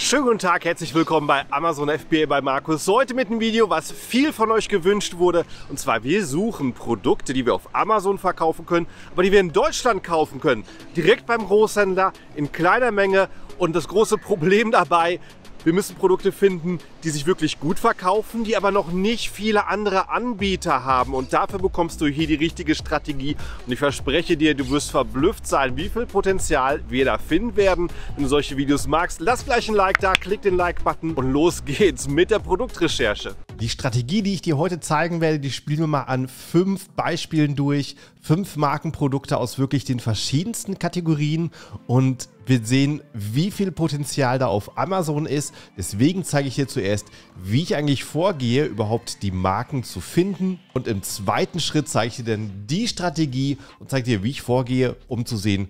Schönen guten Tag, herzlich willkommen bei Amazon FBA bei Markus. Heute mit einem Video, was viel von euch gewünscht wurde. Und zwar, wir suchen Produkte, die wir auf Amazon verkaufen können, aber die wir in Deutschland kaufen können. Direkt beim Großhändler, in kleiner Menge. Und das große Problem dabei, wir müssen Produkte finden, die sich wirklich gut verkaufen, die aber noch nicht viele andere Anbieter haben. Und dafür bekommst du hier die richtige Strategie. Und ich verspreche dir, du wirst verblüfft sein, wie viel Potenzial wir da finden werden. Wenn du solche Videos magst, lass gleich ein Like da, klick den Like-Button und los geht's mit der Produktrecherche. Die Strategie, die ich dir heute zeigen werde, die spielen wir mal an fünf Beispielen durch. Fünf Markenprodukte aus wirklich den verschiedensten Kategorien und wir sehen, wie viel Potenzial da auf Amazon ist. Deswegen zeige ich dir zuerst, wie ich eigentlich vorgehe, überhaupt die Marken zu finden. Und im zweiten Schritt zeige ich dir dann die Strategie und zeige dir, wie ich vorgehe, um zu sehen,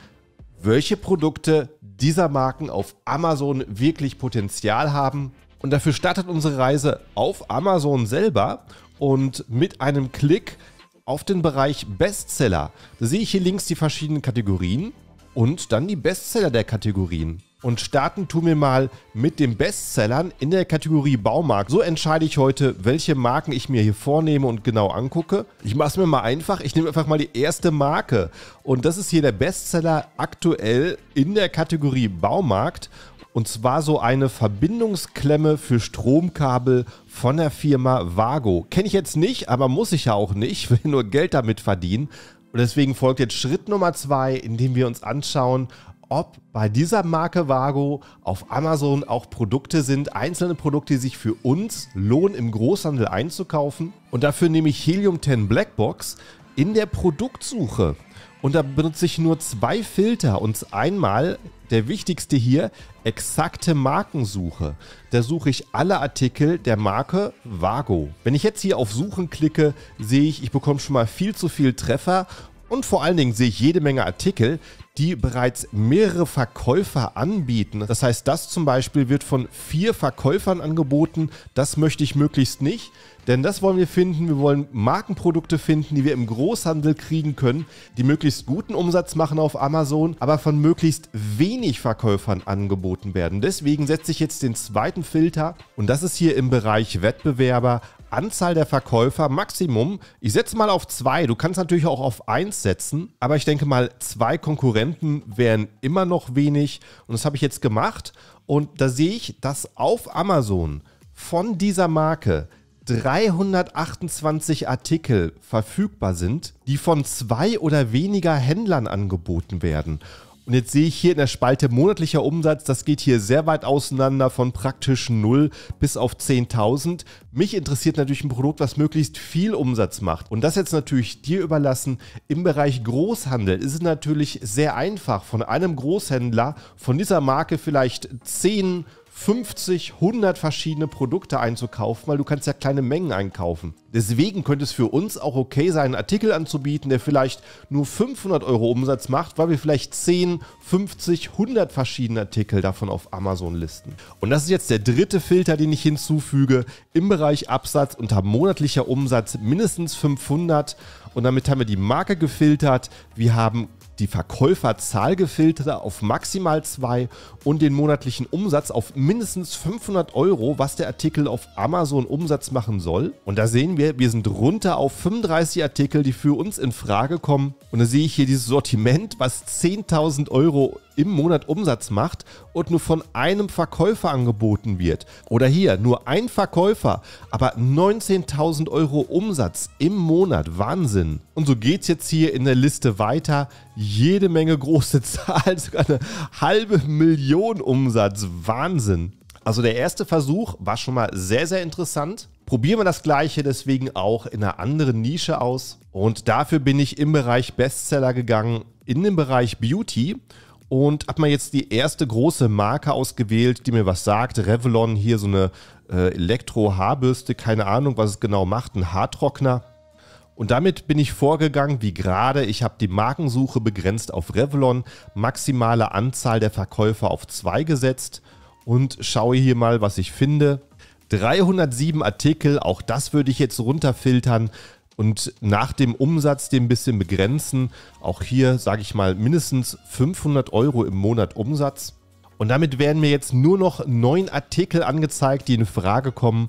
welche Produkte dieser Marken auf Amazon wirklich Potenzial haben und dafür startet unsere Reise auf Amazon selber und mit einem Klick auf den Bereich Bestseller. Da sehe ich hier links die verschiedenen Kategorien und dann die Bestseller der Kategorien. Und starten tun wir mal mit den Bestsellern in der Kategorie Baumarkt. So entscheide ich heute, welche Marken ich mir hier vornehme und genau angucke. Ich mache es mir mal einfach. Ich nehme einfach mal die erste Marke. Und das ist hier der Bestseller aktuell in der Kategorie Baumarkt. Und zwar so eine Verbindungsklemme für Stromkabel von der Firma Vago. Kenne ich jetzt nicht, aber muss ich ja auch nicht, will nur Geld damit verdienen. Und deswegen folgt jetzt Schritt Nummer zwei, indem wir uns anschauen, ob bei dieser Marke Vago auf Amazon auch Produkte sind, einzelne Produkte, die sich für uns lohnen, im Großhandel einzukaufen. Und dafür nehme ich Helium 10 Blackbox in der Produktsuche. Und da benutze ich nur zwei Filter und einmal der wichtigste hier, exakte Markensuche. Da suche ich alle Artikel der Marke Vago. Wenn ich jetzt hier auf Suchen klicke, sehe ich, ich bekomme schon mal viel zu viel Treffer und vor allen Dingen sehe ich jede Menge Artikel, die bereits mehrere Verkäufer anbieten. Das heißt, das zum Beispiel wird von vier Verkäufern angeboten. Das möchte ich möglichst nicht, denn das wollen wir finden. Wir wollen Markenprodukte finden, die wir im Großhandel kriegen können, die möglichst guten Umsatz machen auf Amazon, aber von möglichst wenig Verkäufern angeboten werden. Deswegen setze ich jetzt den zweiten Filter und das ist hier im Bereich Wettbewerber Anzahl der Verkäufer Maximum. Ich setze mal auf zwei. Du kannst natürlich auch auf eins setzen, aber ich denke mal, zwei Konkurrenten wären immer noch wenig. Und das habe ich jetzt gemacht. Und da sehe ich, dass auf Amazon von dieser Marke 328 Artikel verfügbar sind, die von zwei oder weniger Händlern angeboten werden. Und jetzt sehe ich hier in der Spalte monatlicher Umsatz, das geht hier sehr weit auseinander von praktisch 0 bis auf 10.000. Mich interessiert natürlich ein Produkt, was möglichst viel Umsatz macht. Und das jetzt natürlich dir überlassen. Im Bereich Großhandel ist es natürlich sehr einfach, von einem Großhändler, von dieser Marke vielleicht 10 50, 100 verschiedene Produkte einzukaufen, weil du kannst ja kleine Mengen einkaufen. Deswegen könnte es für uns auch okay sein, einen Artikel anzubieten, der vielleicht nur 500 Euro Umsatz macht, weil wir vielleicht 10, 50, 100 verschiedene Artikel davon auf Amazon listen. Und das ist jetzt der dritte Filter, den ich hinzufüge im Bereich Absatz unter monatlicher Umsatz mindestens 500 und damit haben wir die Marke gefiltert, wir haben die Verkäuferzahl gefiltert auf maximal zwei und den monatlichen Umsatz auf mindestens 500 Euro, was der Artikel auf Amazon Umsatz machen soll. Und da sehen wir, wir sind runter auf 35 Artikel, die für uns in Frage kommen. Und da sehe ich hier dieses Sortiment, was 10.000 Euro im Monat Umsatz macht und nur von einem Verkäufer angeboten wird. Oder hier, nur ein Verkäufer, aber 19.000 Euro Umsatz im Monat. Wahnsinn. Und so geht es jetzt hier in der Liste weiter. Jede Menge große Zahlen, sogar eine halbe Million Umsatz. Wahnsinn. Also der erste Versuch war schon mal sehr, sehr interessant. Probieren wir das gleiche deswegen auch in einer anderen Nische aus. Und dafür bin ich im Bereich Bestseller gegangen, in den Bereich Beauty und habe mir jetzt die erste große Marke ausgewählt, die mir was sagt. Revlon, hier so eine äh, Elektro-Haarbürste, keine Ahnung, was es genau macht, ein Haartrockner. Und damit bin ich vorgegangen wie gerade. Ich habe die Markensuche begrenzt auf Revlon, maximale Anzahl der Verkäufer auf 2 gesetzt und schaue hier mal, was ich finde. 307 Artikel, auch das würde ich jetzt runterfiltern und nach dem Umsatz den ein bisschen begrenzen. Auch hier sage ich mal mindestens 500 Euro im Monat Umsatz. Und damit werden mir jetzt nur noch neun Artikel angezeigt, die in Frage kommen.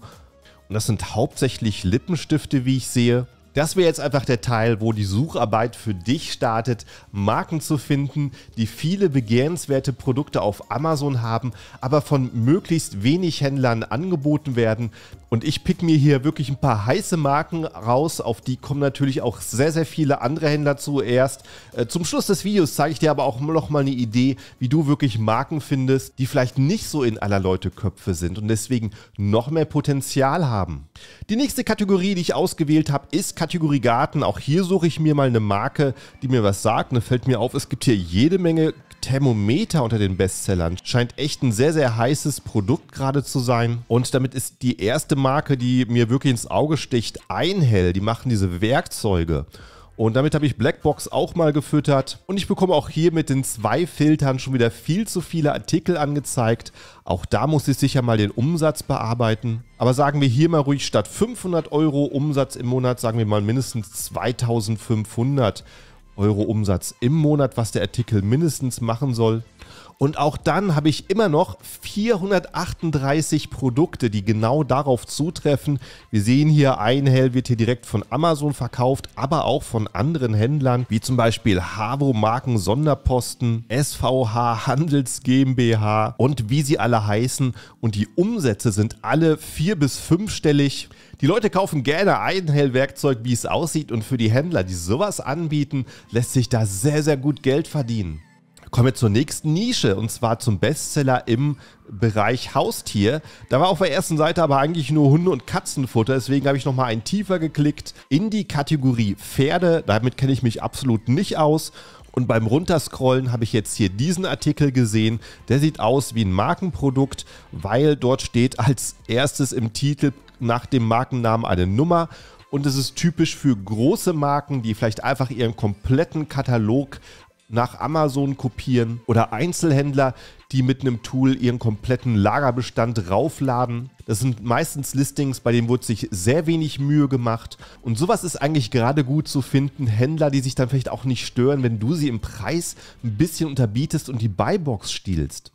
Und das sind hauptsächlich Lippenstifte, wie ich sehe. Das wäre jetzt einfach der Teil, wo die Sucharbeit für dich startet, Marken zu finden, die viele begehrenswerte Produkte auf Amazon haben, aber von möglichst wenig Händlern angeboten werden. Und ich pick mir hier wirklich ein paar heiße Marken raus, auf die kommen natürlich auch sehr, sehr viele andere Händler zuerst. Äh, zum Schluss des Videos zeige ich dir aber auch nochmal eine Idee, wie du wirklich Marken findest, die vielleicht nicht so in aller Leute Köpfe sind und deswegen noch mehr Potenzial haben. Die nächste Kategorie, die ich ausgewählt habe, ist Kategorie Kategorie Garten, auch hier suche ich mir mal eine Marke, die mir was sagt. Und fällt mir auf, es gibt hier jede Menge Thermometer unter den Bestsellern. Scheint echt ein sehr, sehr heißes Produkt gerade zu sein. Und damit ist die erste Marke, die mir wirklich ins Auge sticht, Einhell. Die machen diese Werkzeuge. Und damit habe ich Blackbox auch mal gefüttert. Und ich bekomme auch hier mit den zwei Filtern schon wieder viel zu viele Artikel angezeigt. Auch da muss ich sicher mal den Umsatz bearbeiten. Aber sagen wir hier mal ruhig statt 500 Euro Umsatz im Monat, sagen wir mal mindestens 2500 Euro Umsatz im Monat, was der Artikel mindestens machen soll. Und auch dann habe ich immer noch 438 Produkte, die genau darauf zutreffen. Wir sehen hier, ein Hell wird hier direkt von Amazon verkauft, aber auch von anderen Händlern, wie zum Beispiel Havo Marken Sonderposten, SVH Handels GmbH und wie sie alle heißen. Und die Umsätze sind alle vier- bis fünfstellig. Die Leute kaufen gerne Einhell-Werkzeug, wie es aussieht. Und für die Händler, die sowas anbieten, lässt sich da sehr, sehr gut Geld verdienen. Kommen wir zur nächsten Nische und zwar zum Bestseller im Bereich Haustier. Da war auf der ersten Seite aber eigentlich nur Hunde- und Katzenfutter, deswegen habe ich nochmal einen tiefer geklickt in die Kategorie Pferde. Damit kenne ich mich absolut nicht aus. Und beim Runterscrollen habe ich jetzt hier diesen Artikel gesehen. Der sieht aus wie ein Markenprodukt, weil dort steht als erstes im Titel nach dem Markennamen eine Nummer. Und es ist typisch für große Marken, die vielleicht einfach ihren kompletten Katalog nach Amazon kopieren oder Einzelhändler, die mit einem Tool ihren kompletten Lagerbestand raufladen. Das sind meistens Listings, bei denen wird sich sehr wenig Mühe gemacht. Und sowas ist eigentlich gerade gut zu finden. Händler, die sich dann vielleicht auch nicht stören, wenn du sie im Preis ein bisschen unterbietest und die Buybox stiehlst.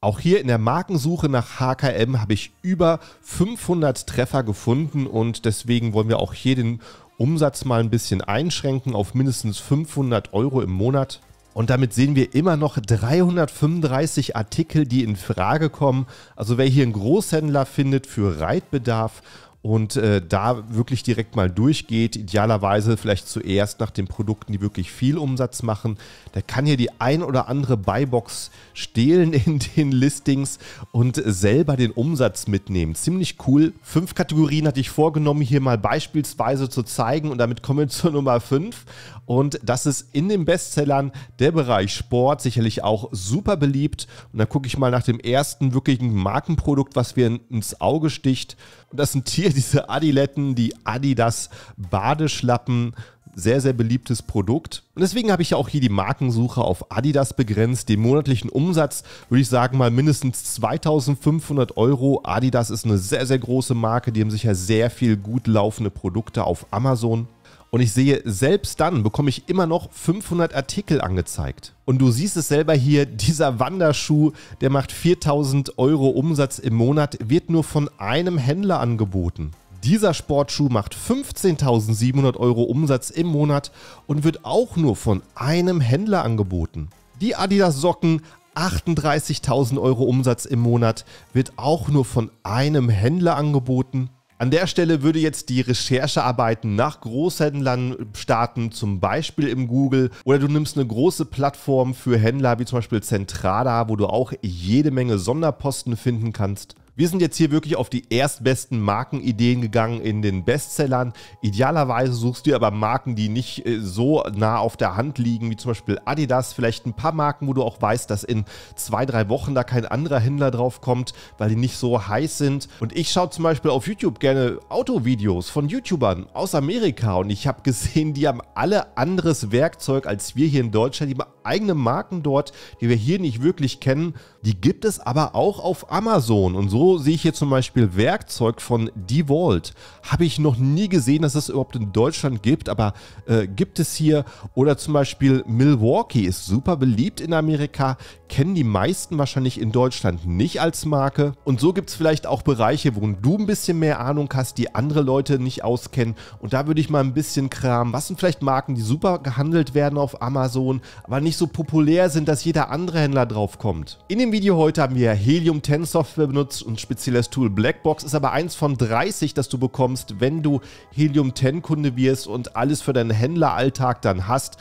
Auch hier in der Markensuche nach HKM habe ich über 500 Treffer gefunden und deswegen wollen wir auch hier den Umsatz mal ein bisschen einschränken auf mindestens 500 Euro im Monat. Und damit sehen wir immer noch 335 Artikel, die in Frage kommen. Also wer hier einen Großhändler findet für Reitbedarf und äh, da wirklich direkt mal durchgeht, idealerweise vielleicht zuerst nach den Produkten, die wirklich viel Umsatz machen. Da kann hier die ein oder andere Buybox stehlen in den Listings und selber den Umsatz mitnehmen. Ziemlich cool. Fünf Kategorien hatte ich vorgenommen, hier mal beispielsweise zu zeigen und damit kommen wir zur Nummer fünf. Und das ist in den Bestsellern der Bereich Sport sicherlich auch super beliebt. Und da gucke ich mal nach dem ersten wirklichen Markenprodukt, was mir ins Auge sticht. Und das ist ein Tier, diese Adiletten, die Adidas Badeschlappen, sehr, sehr beliebtes Produkt. Und deswegen habe ich ja auch hier die Markensuche auf Adidas begrenzt. Den monatlichen Umsatz würde ich sagen mal mindestens 2500 Euro. Adidas ist eine sehr, sehr große Marke. Die haben sicher sehr viel gut laufende Produkte auf Amazon. Und ich sehe, selbst dann bekomme ich immer noch 500 Artikel angezeigt. Und du siehst es selber hier, dieser Wanderschuh, der macht 4000 Euro Umsatz im Monat, wird nur von einem Händler angeboten. Dieser Sportschuh macht 15.700 Euro Umsatz im Monat und wird auch nur von einem Händler angeboten. Die Adidas Socken 38.000 Euro Umsatz im Monat wird auch nur von einem Händler angeboten. An der Stelle würde jetzt die Recherchearbeiten nach Großhändlern starten, zum Beispiel im Google. Oder du nimmst eine große Plattform für Händler wie zum Beispiel Centrada, wo du auch jede Menge Sonderposten finden kannst. Wir sind jetzt hier wirklich auf die erstbesten Markenideen gegangen in den Bestsellern. Idealerweise suchst du aber Marken, die nicht äh, so nah auf der Hand liegen, wie zum Beispiel Adidas. Vielleicht ein paar Marken, wo du auch weißt, dass in zwei, drei Wochen da kein anderer Händler drauf kommt, weil die nicht so heiß sind. Und ich schaue zum Beispiel auf YouTube gerne Autovideos von YouTubern aus Amerika und ich habe gesehen, die haben alle anderes Werkzeug als wir hier in Deutschland. Die haben eigene Marken dort, die wir hier nicht wirklich kennen. Die gibt es aber auch auf Amazon. Und so sehe ich hier zum Beispiel Werkzeug von DeWalt. Habe ich noch nie gesehen, dass es das überhaupt in Deutschland gibt, aber äh, gibt es hier. Oder zum Beispiel Milwaukee ist super beliebt in Amerika, kennen die meisten wahrscheinlich in Deutschland nicht als Marke. Und so gibt es vielleicht auch Bereiche, wo du ein bisschen mehr Ahnung hast, die andere Leute nicht auskennen. Und da würde ich mal ein bisschen kramen. Was sind vielleicht Marken, die super gehandelt werden auf Amazon, aber nicht nicht so populär sind, dass jeder andere Händler drauf kommt. In dem Video heute haben wir Helium 10 Software benutzt und spezielles Tool Blackbox ist aber eins von 30, das du bekommst, wenn du Helium 10 Kunde wirst und alles für deinen Händleralltag dann hast.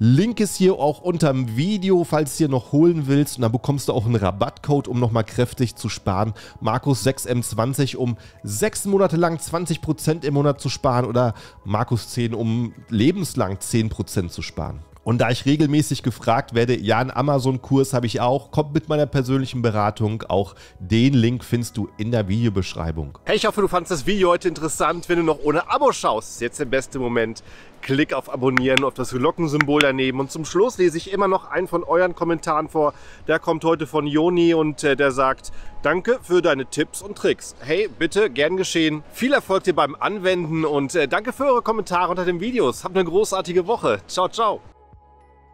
Link ist hier auch unterm Video, falls du dir noch holen willst. Und dann bekommst du auch einen Rabattcode, um nochmal kräftig zu sparen. Markus6M20, um sechs Monate lang 20% im Monat zu sparen. Oder Markus10, um lebenslang 10% zu sparen. Und da ich regelmäßig gefragt werde, ja, einen Amazon-Kurs habe ich auch, kommt mit meiner persönlichen Beratung. Auch den Link findest du in der Videobeschreibung. Hey, ich hoffe, du fandest das Video heute interessant. Wenn du noch ohne Abo schaust, ist jetzt der beste Moment. Klick auf Abonnieren, auf das Glockensymbol daneben. Und zum Schluss lese ich immer noch einen von euren Kommentaren vor. Der kommt heute von Joni und äh, der sagt, danke für deine Tipps und Tricks. Hey, bitte, gern geschehen. Viel Erfolg dir beim Anwenden und äh, danke für eure Kommentare unter den Videos. Habt eine großartige Woche. Ciao, ciao.